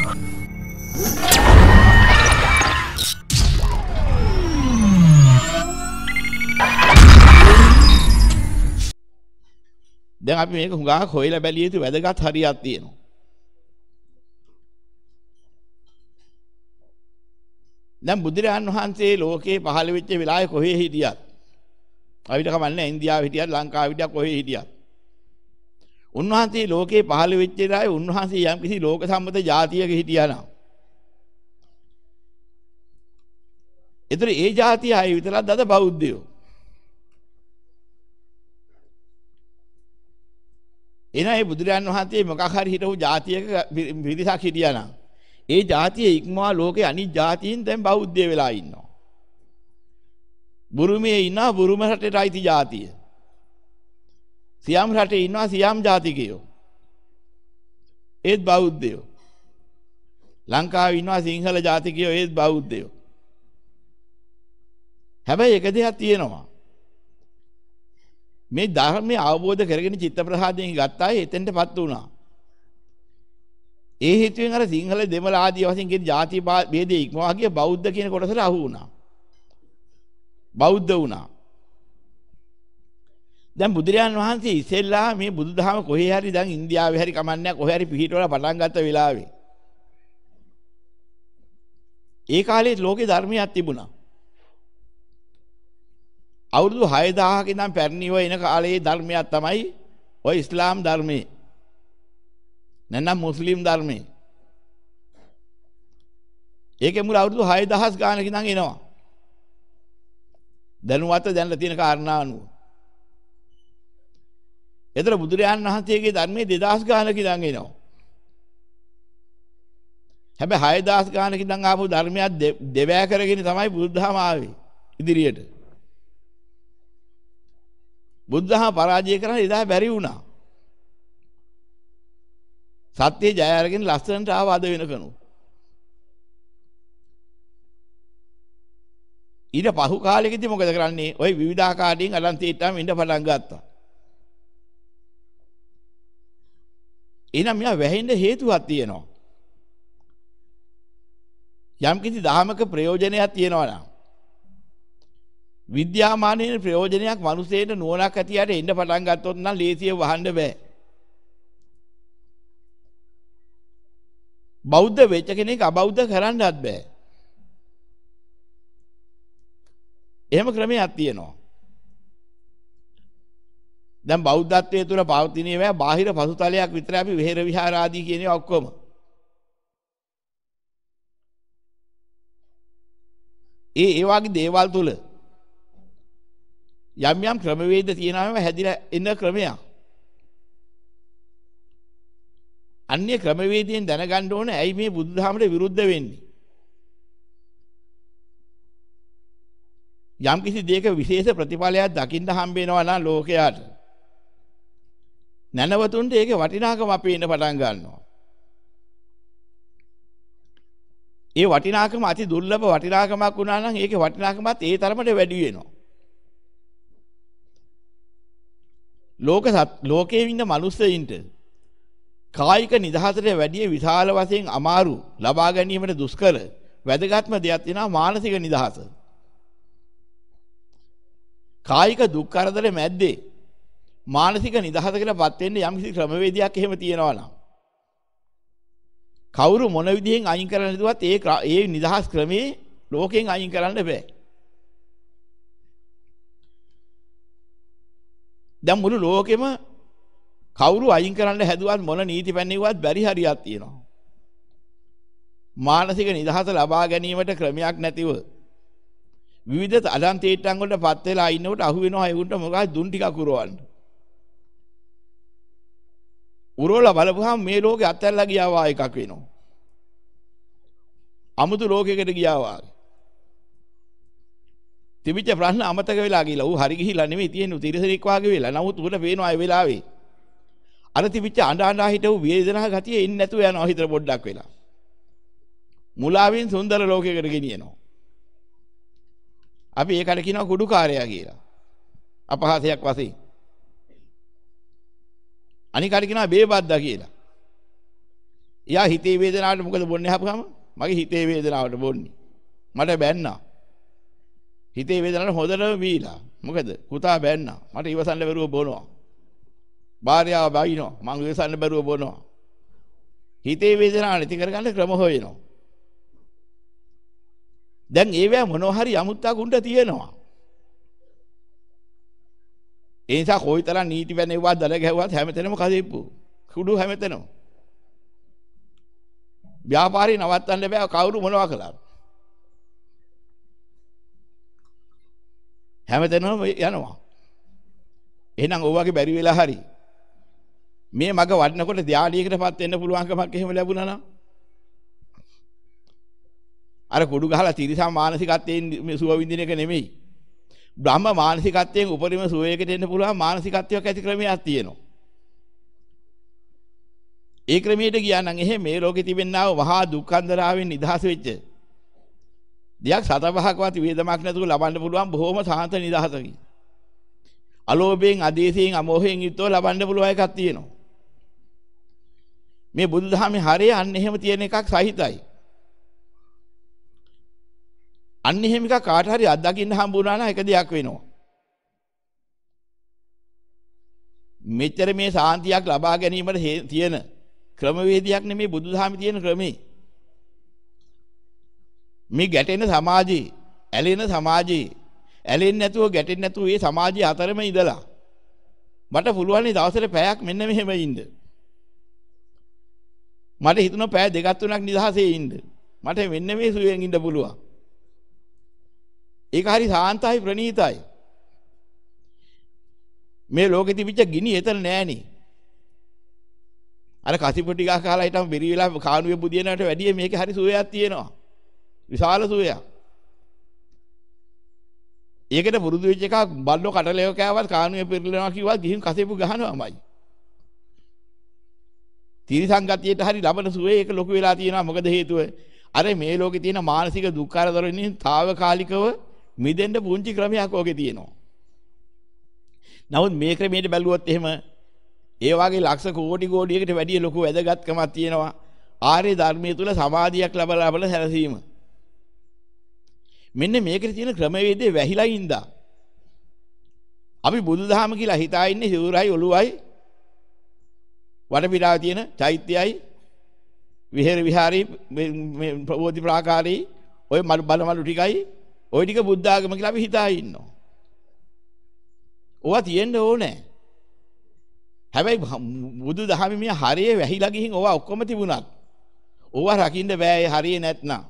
දැන් අපි මේක හුඟා හොයලා බැලිය යුතු වැදගත් හරියක් තියෙනවා. දැන් බුදුරජාන් වහන්සේ ලෝකේ පහළ වෙච්ච වෙලාවේ කොහේ හිටියත් අපිට කමන්නේ ඉන්දියාවේ හිටියත් ලංකාවේ හිටියත් කොහේ හිටියත් උන්වහන්සේ ලෝකේ පහළ වෙච්ච ඉරායේ උන්වහන්සේ යම් කිසි ලෝක සම්මත જાතියක හිටියා නම්. ඒතර ඒ જાතිය අය විතරක් දද බෞද්ධයෝ. එනයි බුදුරයන් වහන්සේ මොකක් හරි හිටපු જાතියක පිරිසක් හිටියා නම් ඒ જાතිය ඉක්මවා ලෝකේ අනිත් જાතියින් දැන් බෞද්ධය වෙලා ඉන්නවා. බුරුමේ ඉන්නා බුරුම රටේටයි ති જાතිය. සියම් රටේ ඉන්නවා සියම් ජාතිකයෝ. ඒත් බෞද්ධයෝ. ලංකාවේ ඉන්නවා සිංහල ජාතිකයෝ ඒත් බෞද්ධයෝ. හැබැයි එක දෙයක් තියෙනවා. මේ ධර්මය අවබෝධ කරගෙන චිත්ත ප්‍රසාදයෙන් ගත්තා එතෙන්ටපත් වුණා. ඒ හේතුවෙන් අර සිංහල දෙමළ ආදී වශයෙන් කියන ಜಾති ભેදේ ඉක්මවා ගිය බෞද්ධ කියන කොටසට අහු වුණා. බෞද්ධ වුණා. දැන් බුදුරජාන් වහන්සේ ඉස්සෙල්ලා මේ බුදුදහම කොහේ හරි දැන් ඉන්දියාවේ හරි කමන්නේ කොහේ හරි පිහිටවලා පටන් ගත්ත වෙලාවේ ඒ කාලේ ලෝකේ ධර්මයක් තිබුණා අවුරුදු 6000ක ඉඳන් පැරණිව එන කාලේ ධර්මයක් තමයි ඔය ඉස්ලාම් ධර්මයේ නැත්නම් මුස්ලිම් ධර්මයේ ඒකේ මුල අවුරුදු 6000 ගානක ඉඳන් එනවා දැනුවත් දැනලා තියෙන කාරණා අනුව එතන බුදුරජාණන් වහන්සේගේ ධර්මයේ 2000 ගානක ඉඳන් එනවා. හැබැයි 6000 ගානක ඉඳන් ආපු ධර්මයක් දෙවෑ කරගෙන තමයි බුද්ධහම ආවේ ඉදිරියට. බුද්ධහම පරාජය කරන්න එදා බැරි වුණා. සත්‍ය ජය අරගෙන ලස්සනට ආව අද වෙනකනු. ඊට පහු කාලෙකදී මොකද කරන්නේ? ওই විවිධාකාරයෙන් අලන්තීට්ටාම ඉඳ පටන් ගත්තා. එහෙනම් මෙයා වැහෙන්න හේතුවක් තියෙනවා. යම්කිසි දහමක ප්‍රයෝජනයක් තියෙනවා නම් විද්‍යාමානයේ ප්‍රයෝජනයක් මිනිසෙට නුවණක් ඇතියට එන්න පටන් ගත්තොත් නම් ලේසියෙන් වහන්න බෑ. බෞද්ධ වෙච්ච කෙනෙක් අබෞද්ධ කරන්නත් බෑ. එහෙම ක්‍රමයක් තියෙනවා. දැන් බෞද්ධත්වයේ තුල පවතින ඒවා බාහිර පසුතලයක් විතරයි අපි වෙහෙර විහාර ආදී කියන ඒවා ඔක්කොම. ඒ ඒ වගේ දේවල් තුල යම් යම් ක්‍රමවේද තියෙනවාම හැදිලා එන ක්‍රමයක්. අන්‍ය ක්‍රමවේදයෙන් දැනගන්න ඕන ඇයි මේ බුදුදහමට විරුද්ධ වෙන්නේ? යම් කිසි දෙයක විශේෂ ප්‍රතිඵලයක් දකින්න හම්බ වෙනවා නම් ලෝකයාට නැනවතුන්ට ඒකේ වටිනාකම අපි ඉන්න පටන් ගන්නවා. ඒ වටිනාකම අති දුර්ලභ වටිනාකමක් වුණා නම් ඒකේ වටිනාකමත් ඒ තරමට වැඩි වෙනවා. ලෝක ලෝකයේ ඉන්න මිනිස්සෙයින්ට කායික නිදහසට වැඩිය විශාල වශයෙන් අමාරු ලබා ගැනීමට දුෂ්කර වැදගත්ම දෙයක් වෙනවා මානසික නිදහස. කායික දුක් කරදර මැද්දේ මානසික නිදහසකටපත් වෙන්න යම්කිසි ක්‍රමවේදයක් එහෙම තියෙනවා නම් කවුරු මොන විදිහෙන් අයින් කරන්න දුවත් ඒ ඒ නිදහස් ක්‍රමේ ලෝකෙන් අයින් කරන්න බෑ. දැන් මුළු ලෝකෙම කවුරු අයින් කරන්න හැදුවත් මොන නීති පැනෙව්වත් බැරි හරියක් තියෙනවා. මානසික නිදහස ලබා ගැනීමට ක්‍රමයක් නැතිව විවිධ අලන්තීට්ටම් වලටපත් වෙලා ඉන්නකොට අහු වෙනවා ඒගොල්ලන්ට මොකක්ද දුන් ටිකක් උරවන්නේ. උරවලා බලපුවාම මේ ලෝකේ අත්හැරලා ගියා වා එකක් වෙනවා. අමුතු ලෝකයකට ගියා වා. තිබිච්ච ප්‍රශ්න අමතක වෙලා ගිහලා ඌ හරි ගිහිලා නෙමෙයි තියෙන්නේ තිරසනෙක් වාගේ වෙලා. නමුත් උට පේනවා ඒ වෙලාවේ. අර තිබිච්ච අඬ අඬ හිටව වේදනාව ගතිය එන්නේ නැතුව යනවා හිතර පොඩ්ඩක් වෙලා. මුලාවෙන් සුන්දර ලෝකයකට ගෙනියනවා. අපි ඒකට කියනවා කුඩු කාර්යය කියලා. අපහාසයක් වශයෙන්. අනික හරි කියනවා බේබද්දා කියලා. එයා හිතේ වේදනාවට මොකද බොන්නේ හපුවාම? මගේ හිතේ වේදනාවට බොන්නේ. මට බැන්නා. හිතේ වේදනාවට හොඳටම බීලා. මොකද? කුතා බැන්නා. මට ඉවසන්න බැරුව බොනවා. භාර්යාව බයිනවා. මං ඉවසන්න බැරුව බොනවා. හිතේ වේදනාව නැති කරගන්න ක්‍රම හොයනවා. දැන් ඒවැ මොනවා හරි අමුත්තක් උන්ට තියෙනවා. ඒ නිසා කොයිතරම් නීති වැනෙව්වා දල ගැහුවත් හැමතැනම කදීප්පු. කුඩු හැමතැනම. ව්‍යාපාරේ නවත්තන්න බෑ කවුරු මොනවා කළාද? හැමතැනම යනවා. එහෙනම් ඔය වගේ බැරි වෙලා හරි. මේ මග වඩනකොට ධානීයකටපත් වෙන්න පුළුවන්කමක් එහෙම ලැබුණා නම් අර කුඩු ගහලා තිරිසන් මානසිකත්වයෙන් සුව විඳින එක නෙමෙයි. බ්‍රහ්ම මානසිකත්වයෙන් උපරිම සුවයකට එන්න පුළුවන් මානසිකත්වයක් ඇති ක්‍රමයක් තියෙනවා. ඒ ක්‍රමයට ගියා නම් එහෙ මේ ලෝකේ තිබෙනා වූ වහා දුක්ඛන්දරාවෙන් නිදහස් වෙච්ච දෙයක් සතපහකවත් වේදමක් නැතුව ලබන්න පුළුවන් බොහොම සාන්ත නිදහසකි. අලෝභයෙන් අදේශයෙන් අමෝහයෙන් යුක්තව ලබන්න පුළුවන් එකක් තියෙනවා. මේ බුදුදහමේ හරය අන්න එහෙම තියෙන එකක් සහිතයි. අන්න එහෙම එක කාට හරි අත්දකින්න හම්බුනා නම් එක දෙයක් වෙනවා. මෙච්චර මේ සාන්තියක් ලබා ගැනීමට තියෙන ක්‍රමවේදයක් නෙමේ බුදුදහමේ තියෙන ක්‍රමේ. මේ ගැටෙන සමාජේ, ඇලෙන සමාජේ, ඇලෙන්නේ නැතුව ගැටෙන්නේ නැතුව මේ සමාජය අතරම ඉඳලා මට පුළුවන් නේ දවසට පැයක් මෙන්න මෙහෙම ඉන්න. මට හිතුණා පැය දෙකක් තුනක් නිදහසේ ඉන්න. මට මෙන්න මේ සුවයෙන් ඉන්න පුළුවන්. ඒක හරි සාන්තයි ප්‍රණීතයි. මේ ලෝකෙ තිබිච්ච ගිනි එතන නෑනේ. අර කසිපු ටිකක් කාලා හිටම් බෙරි වෙලා කානුවේ බුදියනට වැඩිය මේකේ හරි සුවයක් තියෙනවා. විශාල සුවයක්. ඒකට පුරුදු වෙච්ච එකක් බල්ලෝ කටලෙව කෑවත් කානුවේ පෙරලනවා කිව්වා ගිහින් කසෙපු ගහනවාමයි. තිරිසංගතියට හරි ලබන සුවේ ඒක ලොකු වෙලා තියෙනවා මොකද හේතුව? අර මේ ලෝකේ තියෙන මානසික දුක් කරදර වලින් తాවකාලිකව මිදෙන්න පුංචි ක්‍රමයක් ඕකේ තියෙනවා. නමුත් මේ ක්‍රමයට බැලුවොත් එහෙම ඒ වගේ ලක්ෂ කෝටි කෝටියකට වැඩිය ලොකු වැදගත්කමක් තියෙනවා. ආර්ය ධර්මයේ තුල සමාධියක් ලබලා බල සැලසීම. මෙන්න මේකේ තියෙන ක්‍රමවේදේ වැහිලා ඉඳා. අපි බුදුදහම කියලා හිතා ඉන්නේ සිවුරයි ඔළුවයි වටපිටාව තියෙන චෛත්‍යයයි විහෙර විහාරී මේ ප්‍රබෝධි ප්‍රාකාරී ওই මල් බලමලු ටිකයි ওই ටික බුද්ධ ආගම කියලා අපි හිතා ඉන්නවා. ඕවා තියෙන්න ඕනේ. හැබැයි බුදු දහමේ මේ හරිය වැහිලා ගිහින් ඕවා ඔක්කොම තිබුණත් ඕවා රකින්න බෑ ඒ හරිය නැත්නම්.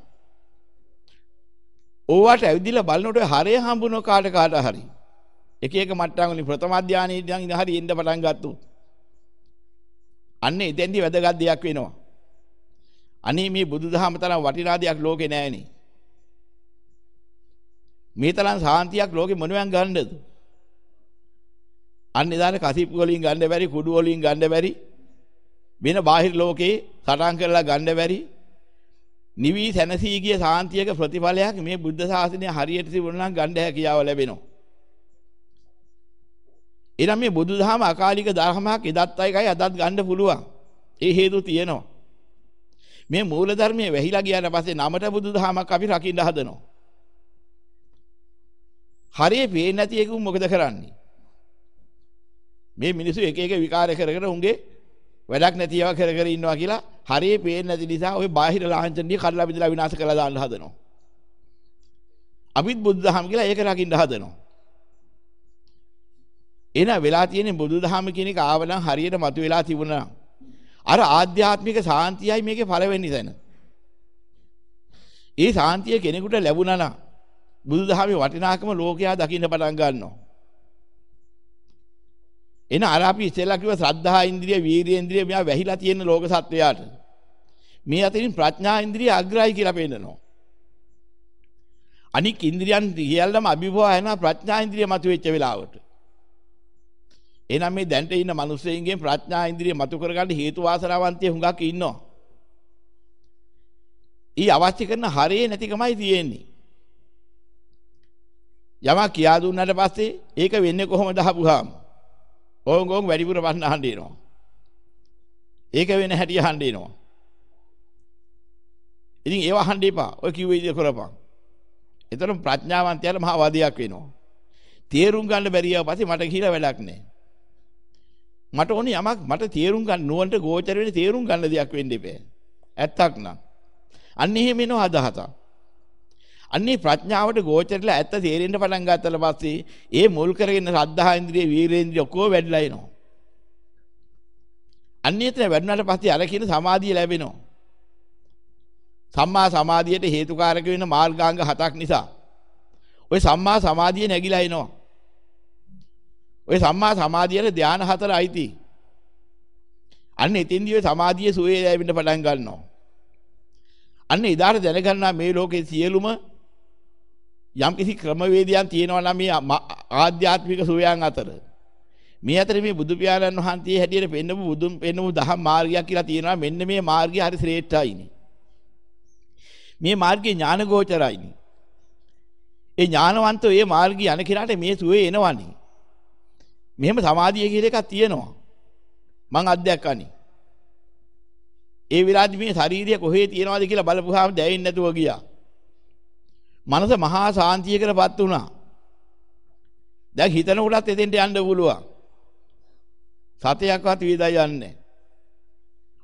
ඕවාට ඇවිදිලා බලනකොට හරය හම්බුන කාට කාට හරි. එක එක මට්ටම් වලින් ප්‍රථම අධ්‍යානයේ ඉඳන් හරි එන්න පටන් ගත්තොත්. අන්න එතෙන්දී වැදගත් දෙයක් වෙනවා. අනේ මේ බුදුදහම තරම් වටිනා දෙයක් ලෝකේ නෑනේ. මේ තරම් සාන්තියක් ලෝකෙ මොනවෙන් ගන්නද? අන්න එදාට කසිප්පු වලින් ගන්න බැරි, කුඩු වලින් ගන්න බැරි, වෙන බාහිර ලෝකේ සටන් කරලා ගන්න බැරි. නිවි සැනසී ගිය සාන්තියක ප්‍රතිඵලයක් මේ බුද්ධ ශාසනය හරියට තිබුණා නම් ගන්න හැකියාව ලැබෙනවා. එනම් මේ බුදුදහම අකාලික ධර්මයක් එදත් අයකයි අදත් ගන්න පුළුවන්. ඒ හේතු තියෙනවා. මේ මූලධර්මයේ වැහිලා ගියාට පස්සේ නමට බුදුදහමක් අපි රකින්න හදනවා. හරිය පේන්නේ නැති එක මොකද කරන්නේ? මේ මිනිස්සු එක එක විකාර කරගෙන උන්ගේ වැඩක් නැති ඒවා කර කර ඉන්නවා කියලා හරිය පේන්නේ නැති නිසා ওই බාහිර ලාංඡනීය කඩලා බිඳලා විනාශ කරලා දාන්න හදනවා. අපිත් බුදුදහම කියලා ඒක රකින්න හදනවා. එහෙනම් වෙලා තියෙන්නේ බුදුදහම කියන එක ආවනම් හරියට මතුවලා තිබුණා. අර ආධ්‍යාත්මික සාන්තියයි මේකේ පළවෙනි තැන. ඒ සාන්තිය කෙනෙකුට ලැබුණා නම් බුදුදහමේ වටිනාකම ලෝකයා දකින්න පටන් ගන්නවා. එන අර අපි ඉස්සෙල්ලා කිව්ව ශ්‍රද්ධා ඉන්ද්‍රිය, වීරිය ඉන්ද්‍රිය මෙයා වැහිලා තියෙන ලෝක සත්වයාට. මේ අතරින් ප්‍රඥා ඉන්ද්‍රිය අග්‍රයි කියලා පෙන්නනවා. අනික් ඉන්ද්‍රියන් සියල්ලම අභිභව වෙනා ප්‍රඥා ඉන්ද්‍රිය මතුවෙච්ච වෙලාවට. එහෙනම් මේ දැන්ට ඉන්න මිනිස්සුන්ගෙන් ප්‍රඥා ඉන්ද්‍රිය මතු කරගන්න හේතු වාසනාවන්තය හුඟක් ඉන්නවා. ඊ අවශ්‍ය කරන හරේ නැතිකමයි තියෙන්නේ. යමක් කියා දුන්නට පස්සේ ඒක වෙන්නේ කොහොමද අහපුවාම ඕං ඕං වැඩිපුර වස්න අහන්න දෙනවා ඒක වෙන හැටි අහන්න දෙනවා ඉතින් ඒව අහන්න එපා ඔය කිව්ව විදිහ කරපන් එතරම් ප්‍රඥාවන්තයල මහා වාදියක් වෙනවා තේරුම් ගන්න බැරියව පස්සේ මට කියලා වැඩක් නැහැ මට ඕනේ යමක් මට තේරුම් ගන්න නුවන්ට ගෝචර වෙන්නේ තේරුම් ගන්න දෙයක් වෙන්න එපා ඇත්තක් නම් අන්න එහෙම එනවා අදහසක් අන්නේ ප්‍රඥාවට ගෝචරලා ඇත්ත තේරෙන්න පටන් ගත්තල පස්සේ ඒ මුල් කරගෙන ශ්‍රද්ධා ඉන්ද්‍රිය වීරේන්ද්‍රිය ඔක්කොම වැඩිලා එනවා. අන්නේ එතන වැඩුණාට පස්සේ අර කියන සමාධිය ලැබෙනවා. සම්මා සමාධියට හේතුකාරක වෙන මාර්ගාංග හතක් නිසා ඔය සම්මා සමාධිය නැగిලා එනවා. ඔය සම්මා සමාධියට ධාන හතර අයිති. අන්න එතෙන්දී ඔය සමාධියේ සුවේ ලැබෙන්න පටන් ගන්නවා. අන්න ඉදාට දැනගන්නා මේ ලෝකේ සියලුම යම්කිසි ක්‍රමවේදයන් තියෙනවා නම් මේ ආධ්‍යාත්මික සුවයන් අතර මේ අතර මේ බුදු පියාණන් වහන්සේ හැටියට පෙන්නපු බුදුන් පෙන්නපු දහම් මාර්ගයක් කියලා තියෙනවා මෙන්න මේ මාර්ගය හරි ශ්‍රේෂ්ඨයිනේ මේ මාර්ගය ඥානගෝචරයිනේ ඒ ඥානවන්තෝ මේ මාර්ගය යන කෙනාට මේ සුවේ එනවනේ මෙහෙම සමාධිය කියලා එකක් තියෙනවා මං අධ්‍යක්ෂණි ඒ විලාදි මේ ශාරීරිය කොහේ තියෙනවද කියලා බලපුවාම දැයින් නැතුව ගියා මනස මහා සාන්තියකටපත් වුණා. දැන් හිතන කොටත් එතෙන්ට යන්න පුළුවන්. සතයක්වත් වේදා යන්නේ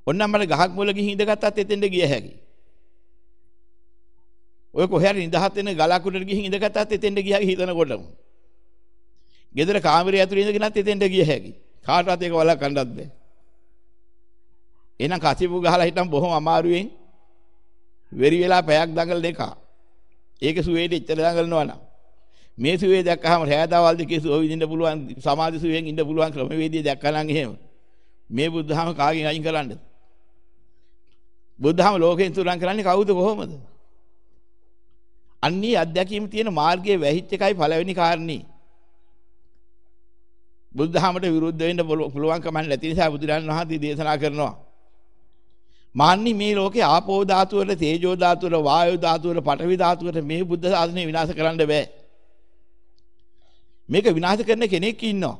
ඔන්න මට ගහක් මුල ගිහින් ඉඳගත්තත් එතෙන්ට ගිය හැකි. ඔය කොහේ හරි නිදහස් වෙන ගලක් උඩට ගිහින් ඉඳගත්තත් එතෙන්ට ගිය හැකි හිතන කොටම. ගෙදර කාමරය ඇතුළේ ඉඳගෙනත් එතෙන්ට ගිය හැකි. කාටවත් ඒක වළක්වන්නත් බැහැ. එහෙනම් කසිපු ගහලා හිටම් බොහොම අමාරුවෙන් වෙරි වෙලා පැයක් දඟල් දෙකක් ඒක සුවේට එච්චර දඟ කරනවා නම් මේ සුවේ දැක්කහම රෑදාවල් දෙකේ සුව විඳින්න පුළුවන් සමාධි සුවෙන් ඉන්න පුළුවන් ක්‍රමවේදය දැක්කනම් එහෙම මේ බුද්ධහම කාගෙන් අයින් කරන්නද බුද්ධහම ලෝකයෙන් තුරන් කරන්නේ කවුද කොහොමද අන්නේ අධ්‍යක්ීම් තියෙන මාර්ගයේ වැහිච්ච එකයි පළවෙනි කාරණේ බුද්ධහමට විරුද්ධ වෙන්න පුළුවන්කම නැති නිසා බුදුරන් වහන්සේ දේශනා කරනවා මාන්නි මේ ලෝකේ ආපෝ ධාතුව වල තේජෝ ධාතුව වල වායෝ ධාතුව වල පඨවි ධාතුව වල මේ බුද්ධ සාසනය විනාශ කරන්න බෑ. මේක විනාශ කරන කෙනෙක් ඉන්නවා.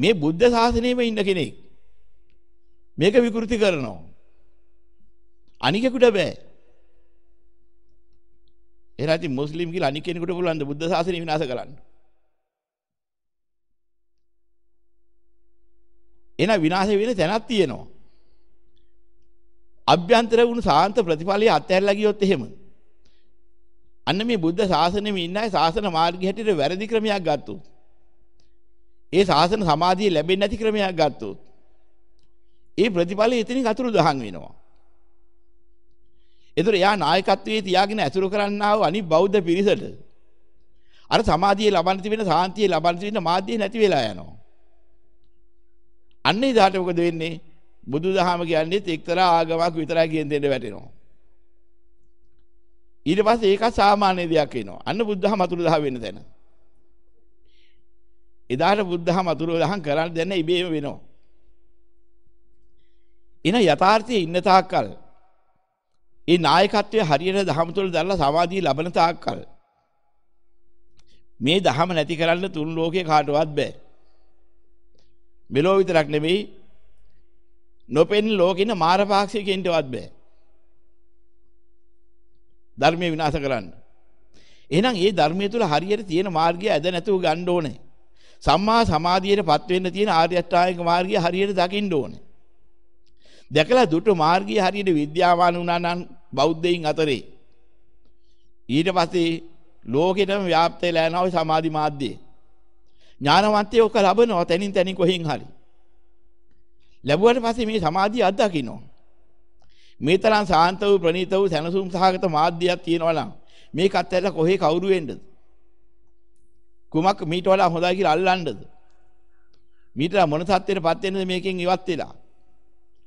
මේ බුද්ධ සාසනයෙම ඉන්න කෙනෙක්. මේක විකෘති කරනවා. අනිකෙකුට බෑ. එරාති මුස්ලිම් කියලා අනික් කෙනෙකුට පුළුවන් ද බුද්ධ ශාසනය විනාශ කරන්න? එන විනාශ වෙන තැනක් තියෙනවා. අභ්‍යන්තර වුණු සාන්ත ප්‍රතිඵලය අත්හැරලා ගියොත් එහෙම අන්න මේ බුද්ධ ශාසනයෙම ඉන්න අය ශාසන මාර්ගය හැටියට වැරදි ක්‍රමයක් ගත්තොත් ඒ ශාසන සමාධිය ලැබෙන්නේ නැති ක්‍රමයක් ගත්තොත් ඒ ප්‍රතිඵලය එතනින් අතුරු දහන් වෙනවා. ඒතර එයා නායකත්වයේ තියාගෙන ඇතුළු කරන්නා වූ අනිත් බෞද්ධ පිරිසට අර සමාධිය ලබන්න තිබෙන සාන්තිය ලබන්න තිබෙන මාධ්‍ය නැති වෙලා යනවා. අන්නේ දාට මොකද වෙන්නේ? බුදුදහම කියන්නේත් එක්තරා ආගමක් විතරයි කියන දෙන්න වැටෙනවා. ඊට පස්සේ ඒක සාමාන්‍ය දෙයක් වෙනවා. අන්න බුද්ධහම අතුරු දහ වෙන තැන. එදාට බුද්ධහම අතුරු දහම් කරන්න දැන ඉබේම වෙනවා. එන යථාර්ථයේ ඉන්න තාක්කල් ඒ නායකත්වයේ හරියට දහම තුළ දැල්ලා සමාධිය ලබන තාක්කල් මේ දහම නැති කරන්න තුන් ලෝකේ කාටවත් බෑ. මෙලෝ විතරක් නෙමෙයි නොපෙන් ලෝකෙන්න මාරපාක්ෂිකෙන්ටවත් බෑ. ධර්මය විනාශ කරන්න. එහෙනම් ඒ ධර්මය තුල හරියට තියෙන මාර්ගය ඇද නැතුව ගන්න ඕනේ. සම්මා සමාධියටපත් වෙන්න තියෙන ආර්ය අෂ්ටාංගික මාර්ගය හරියට දකින්න ඕනේ. දැකලා දුටු මාර්ගය හරියට විද්‍යාවාන වුණා නම් බෞද්ධයින් අතරේ ඊට පස්සේ ලෝකෙටම ව්‍යාප්ත වෙලා යන ওই සමාධි මාධ්‍යය ඥානවන්තයෝ ඔක ලබනවා තනින් තනි කොහෙන් හරි. ලැබුවට පස්සේ මේ සමාධිය අත්දකින්න. මේ තරම් සාන්ත වූ ප්‍රණීත වූ සැනසුම් සහගත මාධ්‍යයක් තියෙනවා නම් මේක අත්හැරලා කොහේ කවුරු වෙන්නද? කුමක් මීට වඩා හොඳයි කියලා අල්ලන්නද? මීට මොන තත්ත්වෙටපත් වෙන්නද මේකෙන් ඉවත් වෙලා?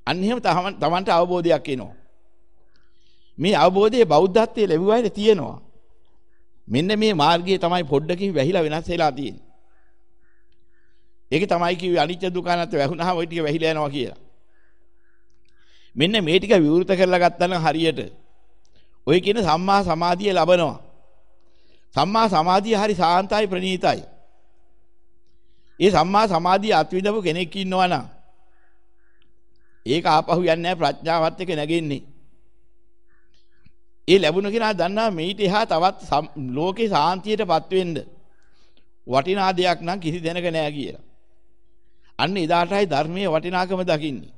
අන්න එහෙම තමන්ට අවබෝධයක් එනවා. මේ අවබෝධයේ බෞද්ධත්වයේ ලැබුවායිද තියෙනවා. මෙන්න මේ මාර්ගයේ තමයි පොඩ්ඩකින් වැහිලා වෙනස් වෙලා තියෙන්නේ. ඒක තමයි කිව්වේ අනිත්‍ය දුක නැත්නම් වැහුනහම ওই ටික වැහිලා යනවා කියලා. මෙන්න මේ ටික විවෘත කරලා ගත්තා නම් හරියට ඔය කියන සම්මා සමාධිය ලබනවා. සම්මා සමාධිය හරි සාන්තයි ප්‍රණීතයි. ඒ සම්මා සමාධිය අත්විඳපු කෙනෙක් ඉන්නවා නම් ඒක ආපහු යන්නේ ප්‍රඥාවත් එක්ක නැගෙන්නේ. ඒ ලැබුණ කෙනා දන්නා මේිට එහා තවත් ලෝකේ සාන්තියටපත් වෙන්න වටිනා දෙයක් නම් කිසි දෙනක නෑ කියලා. අන්න එදාටයි ධර්මයේ වටිනාකම දකින්නේ.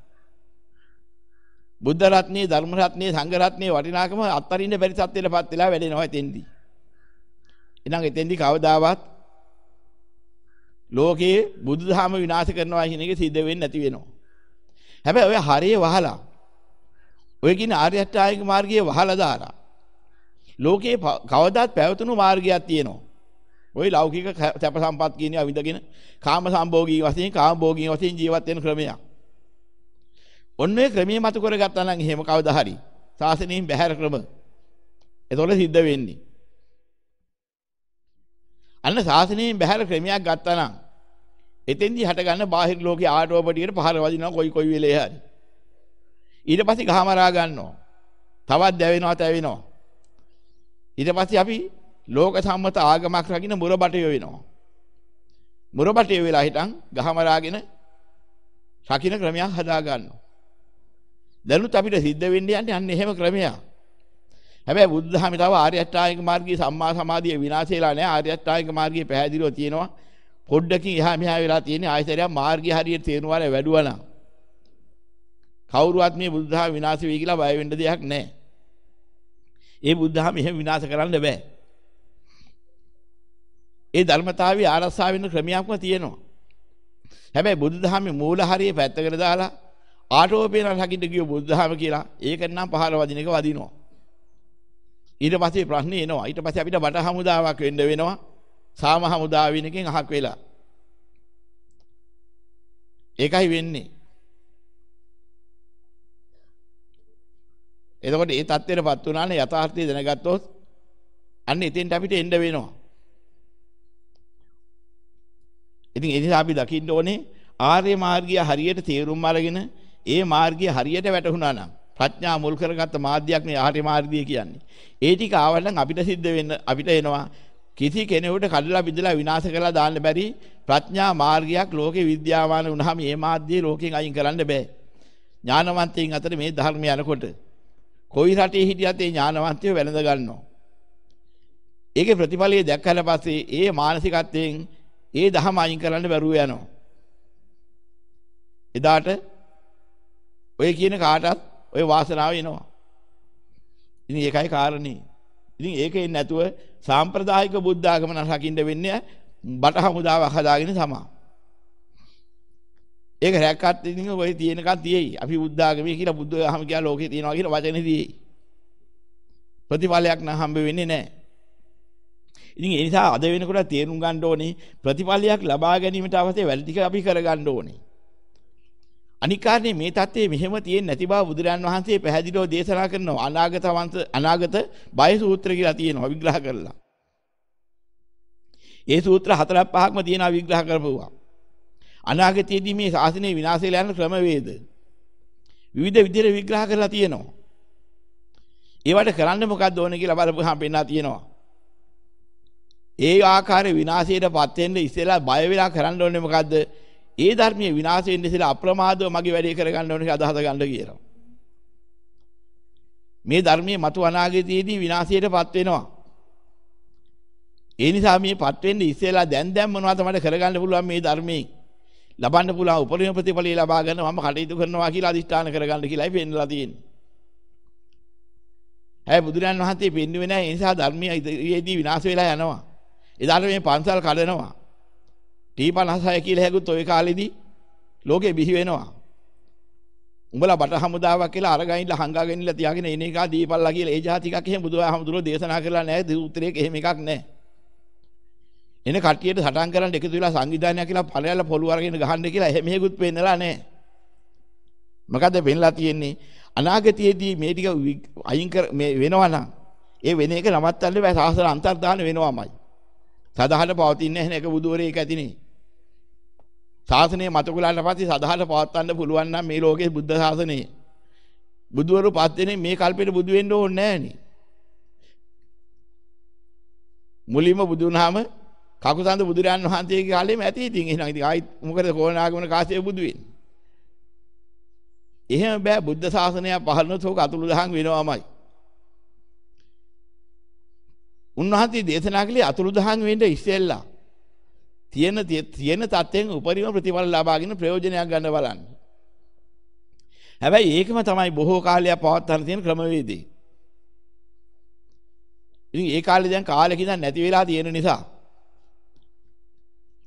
බුද්ධ රත්නේ, ධර්ම රත්නේ, සංඝ රත්නේ වටිනාකම අත්තරින්න බැරි සත්‍යයටපත් වෙලා වැඩෙනවා එතෙන්දී. එහෙනම් එතෙන්දී කවදාවත් ලෝකයේ බුදුදහම විනාශ කරනවා කියන එක සිද්ධ වෙන්නේ නැති වෙනවා. හැබැයි ඔය හරිය වහලා ඔය කියන ආර්ය අෂ්ටාංගික මාර්ගයේ වහලා දාලා ලෝකයේ කවදාත් පැවතුණු මාර්ගයක් තියෙනවා. ওই ලෞකික සැප සම්පත් කියන ඒවා විඳගෙන කාම සම්භෝගී වශයෙන් කාම භෝගී වශයෙන් ජීවත් වෙන ක්‍රමයක්. ඔන්න ඔය ක්‍රමයේ මතු කරගත්තා නම් එහෙම කවදා හරි සාසනයෙන් බැහැර ක්‍රම. එතකොට සිද්ධ වෙන්නේ. අන්න සාසනයෙන් බැහැර ක්‍රමයක් ගත්තා නම් එතෙන්දී හටගන්න බාහිර ලෝකයේ ආටෝප ටිකට පහර වදිනවා කොයි කොයි වෙලේ හරි. ඊට පස්සේ ගහමරා ගන්නවා. තවත් දැවෙනවා තැවෙනවා. ඊට පස්සේ අපි ලෝක සම්මත ආගමක් රකින්න මුරබටය වෙනවා. මුරබටය වෙලා හිටන් ගහමරාගෙන රකින්න ක්‍රමයක් හදා ගන්නවා. දැනුත් අපිට සිද්ධ වෙන්න යන්නේ අන්න එහෙම ක්‍රමයක්. හැබැයි බුද්ධ ධර්මයේ තව ආර්යචායක මාර්ගයේ සම්මා සමාධිය විනාශේලා නැහැ. ආර්යචායක මාර්ගයේ පැහැදිලිව තියෙනවා. පොඩ්ඩකින් එහා මෙහා වෙලා තියෙන ආයතරයක් මාර්ගය හරියට තේරුවාල වැඩුවා නම් කවුරුවත් මේ බුද්ධ ධර්ම විනාශ වෙයි කියලා බය වෙන්න දෙයක් නැහැ. ඒ බුද්ධ ධර්ම එහෙම විනාශ කරන්න බෑ. ඒ ධර්මතාවය ආරස්සා වෙන ක්‍රමයක්ම තියෙනවා. හැබැයි බුදුදහමේ මූල හරිය පැත්තකට දාලා ආටෝපේන රකින්න ගිය බුදුදහම කියලා ඒක නම් පහළ වදින එක වදිනවා. ඊට පස්සේ ප්‍රශ්නේ එනවා. ඊට පස්සේ අපිට බට හමුදාවක් වෙන්න වෙනවා. සාම හමුදා වෙන එකෙන් අහක් වෙලා. ඒකයි වෙන්නේ. එතකොට ඒ தත්ත්වයටපත් වුණානේ යථාර්ථය දැනගත්තොත් අන්න එතෙන්ට අපිට එන්න වෙනවා. ඉතින් ඒ නිසා අපි දකින්න ඕනේ ආර්ය මාර්ගය හරියට තේරුම් අරගෙන ඒ මාර්ගය හරියට වැටහුණා නම් ප්‍රඥා මුල් කරගත්ත මාධ්‍යයක් නේ ආර්ය මාර්ගය කියන්නේ. ඒ ටික ආවනම් අපිට සිද්ධ වෙන්න අපිට එනවා කිසි කෙනෙකුට කඩලා බිඳලා විනාශ කරලා දාන්න බැරි ප්‍රඥා මාර්ගයක් ලෝකේ විද්‍යාමාන වුණාම මේ මාධ්‍යය ලෝකෙන් අයින් කරන්න බෑ. ඥානවන්තයින් අතර මේ ධර්මය යනකොට කොයි රටේ හිටියත් ඒ ඥානවන්තයෝ වැළඳ ගන්නවා. ඒකේ ප්‍රතිඵලය දැක්කහලා පස්සේ ඒ මානසිකත්වයෙන් ඒ දහම අයින් කරන්න බැරුව යනවා. එදාට ඔය කියන කාටත් ඔය වාසනාව එනවා. ඉතින් ඒකයි කාරණේ. ඉතින් ඒකේ නැතුව සාම්ප්‍රදායික බුද්ධ ආගම නරකින්න වෙන්නේ බට හමුදාවක් හදාගෙන තමයි. ඒක රැක්කත් ඉතින් ඔය තියෙනකන් තියෙයි. අපි බුද්ධ ආගමේ කියලා බුද්ධ ආගම කියලා ලෝකේ තියනවා කියන වචනේ තියෙයි. ප්‍රතිඵලයක් නම් හම්බ වෙන්නේ නැහැ. ඉතින් ඒ නිසා අද වෙනකොට තේරුම් ගන්න ඕනේ ප්‍රතිඵලයක් ලබා ගැනීමට අවශ්‍ය වැඩ ටික අපි කරගන්න ඕනේ. අනික් කාරණේ මේ தත්ත්වයේ මෙහෙම තියෙන්නේ නැති බව බුදුරන් වහන්සේ පැහැදිලිව දේශනා කරනවා. අනාගත වංශ අනාගත බය සූත්‍ර කියලා තියෙනවා විග්‍රහ කරලා. ඒ සූත්‍ර හතරක් පහක්ම තියෙනවා විග්‍රහ කරපුවා. අනාගතයේදී මේ ශාසනය විනාශ වෙලා යන ක්‍රමවේද විවිධ විදිහට විග්‍රහ කරලා තියෙනවා. ඒවට කරන්න මොකක්ද ඕනේ කියලා බලපුවාම පෙන්නා තියෙනවා. ඒ ආකාරයේ විනාශයටපත් වෙන්න ඉස්සෙල්ලා බය වෙලා කරන්න ඕනේ මොකද්ද? ඒ ධර්මයේ විනාශ වෙන්න ඉස්සෙල්ලා අප්‍රමාදව මගේ වැඩේ කරගන්න ඕනේ කියලා අදහස ගන්න කියලා. මේ ධර්මයේ මතු අනාගතයේදී විනාශයටපත් වෙනවා. ඒ නිසා මේපත් වෙන්න ඉස්සෙල්ලා දැන් දැන් මොනවද මට කරගන්න පුළුවන් මේ ධර්මයෙන්? ලබන්න පුළුවන් උපරිම ප්‍රතිඵලය ලබා ගන්න මම කටයුතු කරනවා කියලා අදිෂ්ඨාන කරගන්න කියලායි පෙන්නලා තියෙන්නේ. හැබැයි බුදුරන් වහන්සේ පෙන්වුවේ නැහැ ඒ නිසා ධර්මයේ ඉදිරියේදී විනාශ වෙලා යනවා. එදාට මේ පන්සල් කඩනවා. T56 කියලා හැගුත් ওই කාලෙදී ලෝකෙ බිහි වෙනවා. උඹලා බට හමුදාවක් කියලා අරගයින්ලා හංගාගෙනලා තියාගෙන එන එක දීපල්ලා කියලා ඒ જાති එකක් එහෙම බුදුහාමුදුරෝ දේශනා කරලා නැහැ දූත්‍රයක එහෙම එකක් නැහැ. එන කට්ටියට සටන් කරන්න එකතු වෙලා සංවිධානය කියලා පළයල පොළු අරගෙන ගහන්න කියලා එහෙම හේකුත් පෙන්නලා නැහැ. මොකද වෙන්නලා තියෙන්නේ අනාගතයේදී මේ ටික අයින් කර මේ වෙනවා නම් ඒ වෙන එක නවත්තන්න බෑ සාසන අන්තර්දාන වෙනවාමයි. සදහට පවතින්නේ නැහැ නේක බුදුවරේ ඒක ඇතිනේ. ශාසනය මතකුලාට පස්සේ සදහට පවත්වන්න පුළුවන් නම් මේ ලෝකේ බුද්ධ ශාසනය. බුදුවරු පත් වෙන්නේ මේ කල්පෙට බුදු වෙන්න ඕනේ නැහනේ. මුලින්ම බුදු වුණාම කකුසඳ බුදුරයන් වහන්සේගේ කාලෙම ඇති ඉතින් එහෙනම් ඉතින් ආයි මොකද කොණාගමන කාසිය බුදු වෙන්නේ. එහෙම බෑ බුද්ධ ශාසනය පහළනොත් ඕක අතුරුදහන් වෙනවමයි. උන්වහන්සේ දේශනා කළේ අතුරුදහන් වෙන්න ඉස්සෙල්ලා තියෙන තියෙන தත්යෙන් උපරිම ප්‍රතිඵල ලබාගෙන ප්‍රයෝජනයක් ගන්න බලන්න. හැබැයි ඒකම තමයි බොහෝ කාලයක් පවත්වන්න තියෙන ක්‍රමවේදේ. ඉතින් ඒ කාලේ දැන් කාලෙක ඉඳන් නැති වෙලා තියෙන නිසා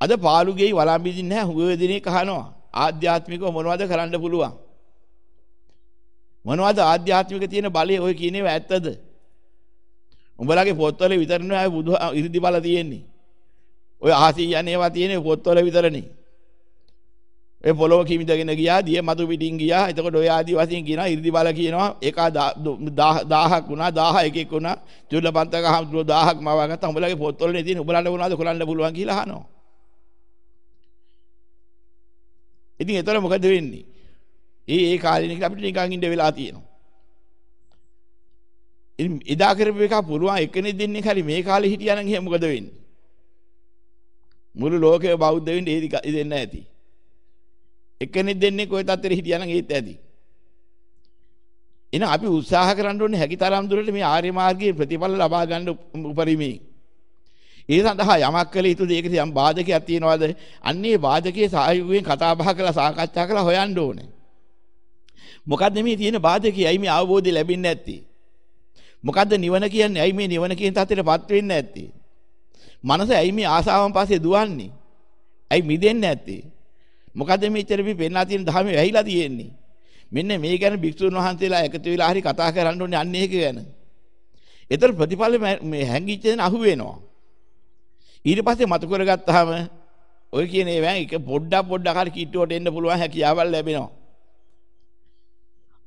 අද පාළුගේයි වළම්බිදින් නැහැ හුඟ දිනේ කහනවා. ආධ්‍යාත්මිකව මොනවද කරන්න පුළුවන්? මොනවද ආධ්‍යාත්මික තියෙන බලය ඔය කියන ඒවා ඇත්තද? උඹලගේ පොත්වල විතරනේ ආය බුදු ඉරිදිබල තියෙන්නේ. ඔය ආසී යන්නේ ඒවා තියෙන්නේ පොත්වල විතරනේ. ඔය පොළොව කිමිදගෙන ගියා, දිය මතු පිටින් ගියා. එතකොට ඔය ආදිවාසීන් කියනවා ඉරිදිබල කියනවා ඒකා 1000ක් වුණා, 1000 එකෙක් වුණා. තුල්ලපන්තක හම්දුර 1000ක් මවා ගත්තා. උඹලගේ පොත්වලනේ තියෙන්නේ. උඹලන්ට වුණාද කොලන්න පුළුවන් කියලා අහනවා. ඉතින් ඒතර මොකද වෙන්නේ? ඒ ඒ කාලේ අපිට නිකන් ඉන්න වෙලා තියෙනවා. ඉතින් එදා කරපු එක පුළුවන් එකනේ දෙන්නේ හරි මේ කාලේ හිටියා නම් එහෙම මොකද වෙන්නේ? මුළු ලෝකෙම බෞද්ධ වෙන්න ඒ දෙන්න ඇති. එකනේ දෙන්නේ කොයි තත්ත්වෙට හිටියා නම් ඒත් ඇති. එහෙනම් අපි උත්සාහ කරන්න ඕනේ හැකි තරම් දුරට මේ ආර්ය මාර්ගයේ ප්‍රතිඵල ලබා ගන්න උපරිමයෙන්. ඒ සඳහා යමක් කළ යුතුද ඒකද යම් බාධකයක් තියෙනවද අන්නේ බාධකයේ සහයෝගයෙන් කතා බහ කරලා සාකච්ඡා කරලා හොයන්න ඕනේ මොකද්ද මේ තියෙන බාධකයයි මේ අවබෝධය ලැබෙන්නේ නැත්තේ මොකද්ද නිවන කියන්නේ? ඇයි මේ නිවන කියන තත්ත්වයටපත් වෙන්න ඇත්තේ? මනස ඇයි මේ ආසාවන් පස්සේ දුවන්නේ? ඇයි මිදෙන්න ඇත්තේ? මොකද මේ ඉතර මේ පෙන්ලා තියෙන ධර්මයේ වැහිලා තියෙන්නේ. මෙන්න මේ ගැන භික්ෂුන් වහන්සේලා එකතු වෙලා හරි කතා කරන්න ඕනේ අන්න ඒක ගැන. ඒතර ප්‍රතිඵල මේ හැංගිච්ච දෙන අහු වෙනවා. ඊට පස්සේ මතු කරගත්තාම ඔය කියන ඒවා එක පොඩ්ඩක් පොඩ්ඩක් හරි කිට්ටුවට එන්න පුළුවන් හැකියාවල් ලැබෙනවා.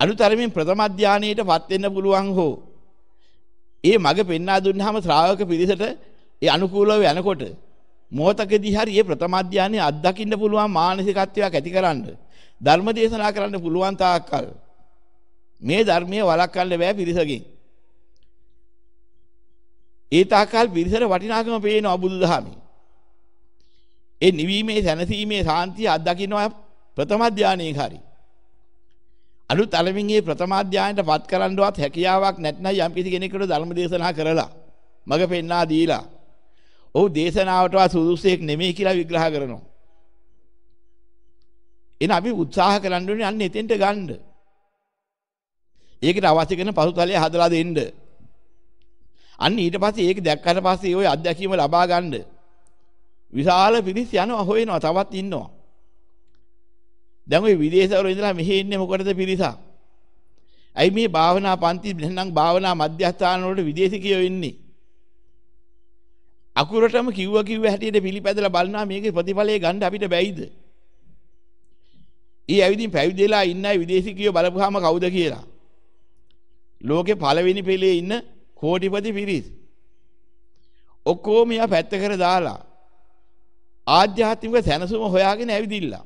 අනුතරමින් ප්‍රථම ධානයේටපත් වෙන්න පුළුවන් හෝ ඒ මග පෙන්වා දුන්නාම ශ්‍රාවක පිරිසට ඒ අනුකූලව යනකොට මොහතකදී හරි මේ ප්‍රථම අධ්‍යානෙ අත්දකින්න පුළුවන් මානසිකත්වයක් ඇතිකරන්න ධර්ම දේශනා කරන්න පුළුවන් තාක්කල් මේ ධර්මයේ වළක්වන්න බෑ පිරිසකින්. ඒ තාකල් පිරිසට වටිනාකම පේනවා බුදුදහමේ. ඒ නිවීමේ සැනසීමේ සාන්තිය අත්දකින්නවා ප්‍රථම ධානයේ හරි. අලුත් අලමින්ගේ ප්‍රථමාධ්‍යායනට පත් කරන්නවත් හැකියාවක් නැත්නම් යම් කිසි කෙනෙකුට ධර්ම දේශනා කරලා මග පෙන්වා දීලා ඔහු දේශනාවටවත් සුදුසුෙක් නෙමෙයි කියලා විග්‍රහ කරනවා. එන අපි උත්සාහ කරන්න ඕනේ අන්න එතෙන්ට ගන්න. ඒකට අවශ්‍ය කරන පසුතලය හදලා දෙන්න. අන්න ඊට පස්සේ ඒක දැක්කට පස්සේ ওই අත්දැකීම ලබා ගන්න. විශාල පිරිස් යනවා හොයනවා තවත් ඉන්නවා. දැන් ওই විදේශවල ඉඳලා මෙහි ඉන්නේ මොකටද පිරිසක්? ඇයි මේ භාවනා පන්ති නැත්නම් භාවනා මධ්‍යස්ථාන වලට විදේශිකයෝ ඉන්නේ? අකුරටම කිව්ව කිව්ව හැටියට පිළිපැදලා බලනවා මේකේ ප්‍රතිඵලය ගන්න අපිට බැයිද? ඊ ඇවිදින් පැවිදිලා ඉන්නයි විදේශිකයෝ බලපුවාම කවුද කියලා. ලෝකේ පළවෙනි පෙළේ ඉන්න කෝටිපති පිරිස්. ඔක්කොම යා පැත්ත කර දාලා ආධ්‍යාත්මික සැනසුම හොයාගෙන ඇවිදිලා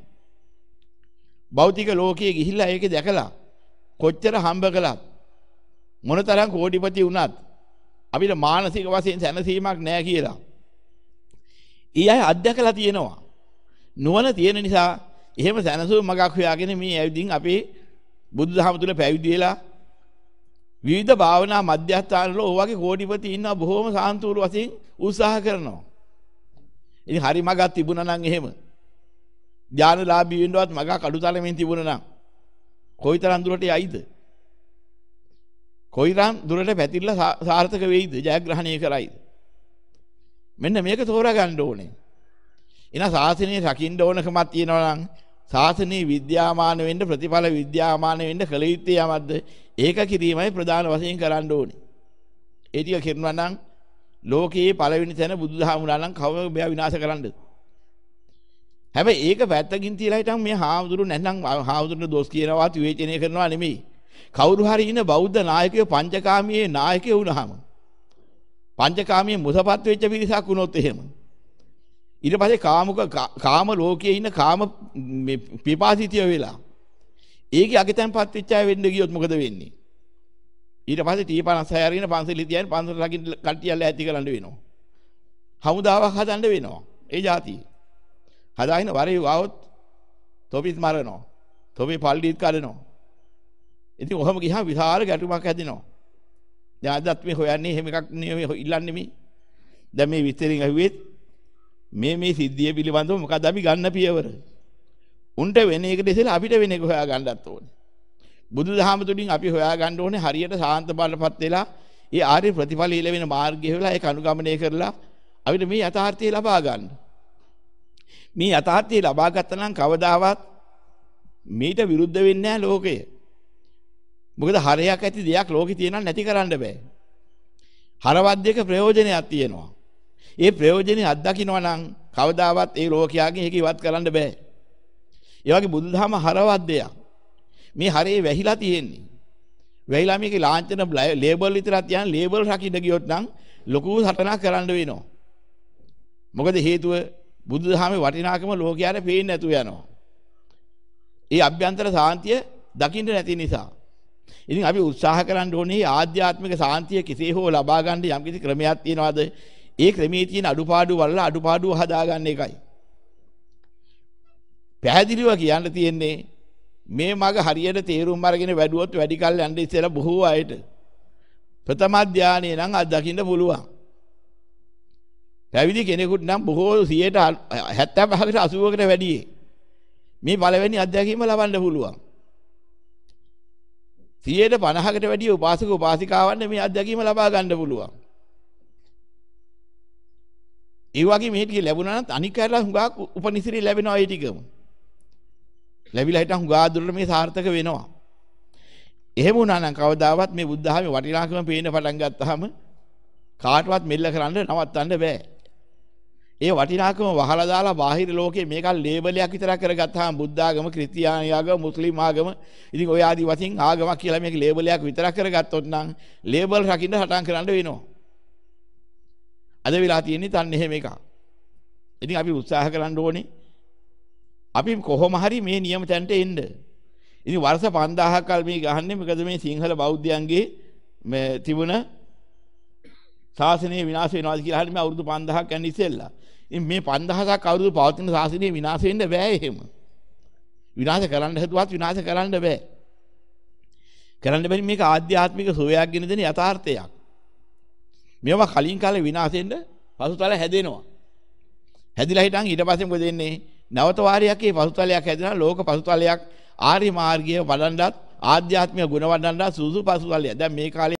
භෞතික ලෝකයේ ගිහිල්ලා ඒක දැකලා කොච්චර හම්බ කළත් මොනතරම් කෝටිපති වුණත් අපිට මානසික වශයෙන් සැනසීමක් නැහැ කියලා. ඊ අය අත්දැකලා තියෙනවා. නුවණ තියෙන නිසා එහෙම සැනසීම මගක් හොයාගෙන මේ ඇවිදින් අපි බුදුදහම තුල පැවිදි වෙලා විවිධ භාවනා මධ්‍යස්ථානවල ඔයගේ කෝටිපති ඉන්නවා බොහොම සාන්තුවල වශයෙන් උත්සාහ කරනවා. ඉතින් හරි මගක් තිබුණා නම් එහෙම ධානලාභී වෙන්නවත් මගක් අඩු තරමින් තිබුණා නම් කොයිතරම් දුරට යයිද? කොයිතරම් දුරට පැතිරලා සාර්ථක වෙයිද? ජයග්‍රහණය කරයිද? මෙන්න මේක තෝරා ගන්න ඕනේ. එන සාසනය රකින්න ඕනකමක් තියෙනවා නම් සාසනීය විද්‍යාමාන වෙන්න ප්‍රතිඵල විද්‍යාමාන වෙන්න කල යුත්තේ යමක්ද? ඒක කිරීමයි ප්‍රධාන වශයෙන් කරන්න ඕනේ. ඒ ටික කරනවා නම් ලෝකයේ පළවෙනි තැන බුදුදහම උනා නම් කවම බෑ විනාශ කරන්නේ හැබැයි ඒක පැත්තකින් තියලා හිටන් මේ හාමුදුරු නැත්නම් හාමුදුරුන දොස් කියනවා විවේචනය කරනවා නෙමෙයි. කවුරු හරි ඉන්න බෞද්ධ නායකයෝ පංචකාමියේ නායකයෝ වුණාම පංචකාමියේ මුසපත් වෙච්ච පිරිසක් වුණොත් එහෙම ඊට පස්සේ කාමක කාම ලෝකයේ ඉන්න කාම පිපාසිතිය වෙලා ඒකේ අගතෙන්පත් වෙච්ච අය වෙන්න ගියොත් මොකද වෙන්නේ ඊට පස්සේ ටී 56 අරගෙන පන්සලේ තියන පන්සල ළඟින් කට්ටියල්ලා ඇති කරන්න වෙනවා හමුදාවක් හදන්න වෙනවා ඒ જાතියේ හදාගෙන වරේ ආවොත් තොපිත් මරනවා. තොපි පල්ලිත් කඩනවා. ඉතින් ඔහම ගියාම විශාල ගැටුමක් ඇතිනවා. දැන් අදත් මේ හොයන්නේ එහෙම එකක් නෙමෙයි ඉල්ලන්නේ මේ. දැන් මේ විස්තරෙන් අහුවෙත් මේ මේ සිද්ධිය පිළිබඳව මොකද අපි ගන්න පියවර? උන්ට වෙන එකට ඉස්සෙල්ලා අපිට වෙන එක හොයා ගන්නත් ඕනේ. බුදුදහම තුලින් අපි හොයා ගන්න ඕනේ හරියට සාන්ත බලපත් වෙලා ඒ ආර්ය ප්‍රතිඵල ලැබෙන මාර්ගය වෙලා ඒක අනුගමනය කරලා අපිට මේ යථාර්ථය ලබා ගන්න. මේ යථාර්ථය ලබා ගත්තා නම් කවදාවත් මීට විරුද්ධ වෙන්නේ නැහැ ලෝකය. මොකද හරයක් ඇති දෙයක් ලෝකේ තියෙනා නැති කරන්න බෑ. හරවත් දෙක ප්‍රයෝජනයක් තියෙනවා. ඒ ප්‍රයෝජනේ අත්දකින්නවා නම් කවදාවත් ඒ ලෝකයාගෙන් ඒක ඉවත් කරන්න බෑ. ඒ වගේ බුදුදහම හරවත් දෙයක්. මේ හරේ වැහිලා තියෙන්නේ. වැහිලා මේකේ ලාංඡන ලේබල් විතරක් තියන ලේබල් රකින්න ගියොත් නම් ලොකු සටනක් කරන්න වෙනවා. මොකද හේතුව බුදුදහමේ වටිනාකම ලෝකයාට පේන්නේ නැතුව යනවා. ඒ අභ්‍යන්තර සාන්තිය දකින්න නැති නිසා. ඉතින් අපි උත්සාහ කරන්න ඕනේ ආධ්‍යාත්මික සාන්තිය කෙසේ හෝ ලබා ගන්න යම්කිසි ක්‍රමයක් තියනවාද? ඒ ක්‍රමයේ තියෙන අඩුපාඩු වලලා අඩුපාඩුව හදාගන්න එකයි. පැහැදිලිව කියන්න තියෙන්නේ මේ මග හරියට තේරුම් අරගෙන වැඩුවොත් වැඩි කල් යන්න ඉස්සෙල්ලා බොහෝ අයට ප්‍රථම ධානය නම් අත් දකින්න පුළුවන්. පැවිදි කෙනෙකුට නම් බොහෝ 75කට 80කට වැඩි මේ පළවෙනි අධ්‍යක්ීම ලබන්න පුළුවන්. 150කට වැඩි උපාසක උපාසිකාවන් මේ අධ්‍යක්ීම ලබා ගන්න පුළුවන්. ඒ වගේ මේ ටික ලැබුණා නම් අනික් අයලා හුඟක් උපනිසිරි ලැබෙනවා ඒ ටිකම. ලැබිලා හිටන් හුඟා දුරට මේ සාර්ථක වෙනවා. එහෙම වුණා නම් කවදාවත් මේ බුද්ධ ධර්මයේ වටිනාකම පේන්න පටන් ගත්තාම කාටවත් මෙල්ල කරන්න නවත්තන්න බෑ. ඒ වටිනාකම වහලා දාලා බාහිර ලෝකේ මේක ලේබලයක් විතරක් කරගත්තාම බුද්ධාගම, ක්‍රිස්තියානි ආගම, මුස්ලිම් ආගම, ඉතින් ඔය ආදී වශයෙන් ආගමක් කියලා මේක ලේබලයක් විතරක් කරගත්තොත් නම් ලේබල් රකින්න හටන් කරන්න වෙනවා. අද වෙලා තියෙන්නේ තන්න එහෙම එකක්. ඉතින් අපි උත්සාහ කරන්න ඕනේ. අපි කොහොම හරි මේ නියම තැනට එන්න. ඉතින් වර්ෂ 5000 කල් මේ ගහන්නේ මොකද මේ සිංහල බෞද්ධයන්ගේ මේ තිබුණ ශාසනය විනාශ වෙනවාද කියලා හරි මේ අවුරුදු 5000ක් යන ඉස්සෙල්ලා. මේ 5000ක් අවුරුදු පවතින සාසනය විනාශ වෙන්න බෑ එහෙම. විනාශ කරන්න හදුවත් විනාශ කරන්න බෑ. කරන්න බැරි මේක ආධ්‍යාත්මික සුවයක් ගෙන දෙන යථාර්ථයක්. මේවා කලින් කාලේ විනාශ වෙන්න පසුතල හැදෙනවා. හැදිලා හිටන් ඊට පස්සේ මොකද වෙන්නේ? නැවත වාරියක් මේ පසුතලයක් හැදෙනවා ලෝක පසුතලයක් ආර්ය මාර්ගයේ වඩන්නත් ආධ්‍යාත්මික ගුණ වඩන්නත් සුසු පසුතලයක්. දැන් මේ කාලේ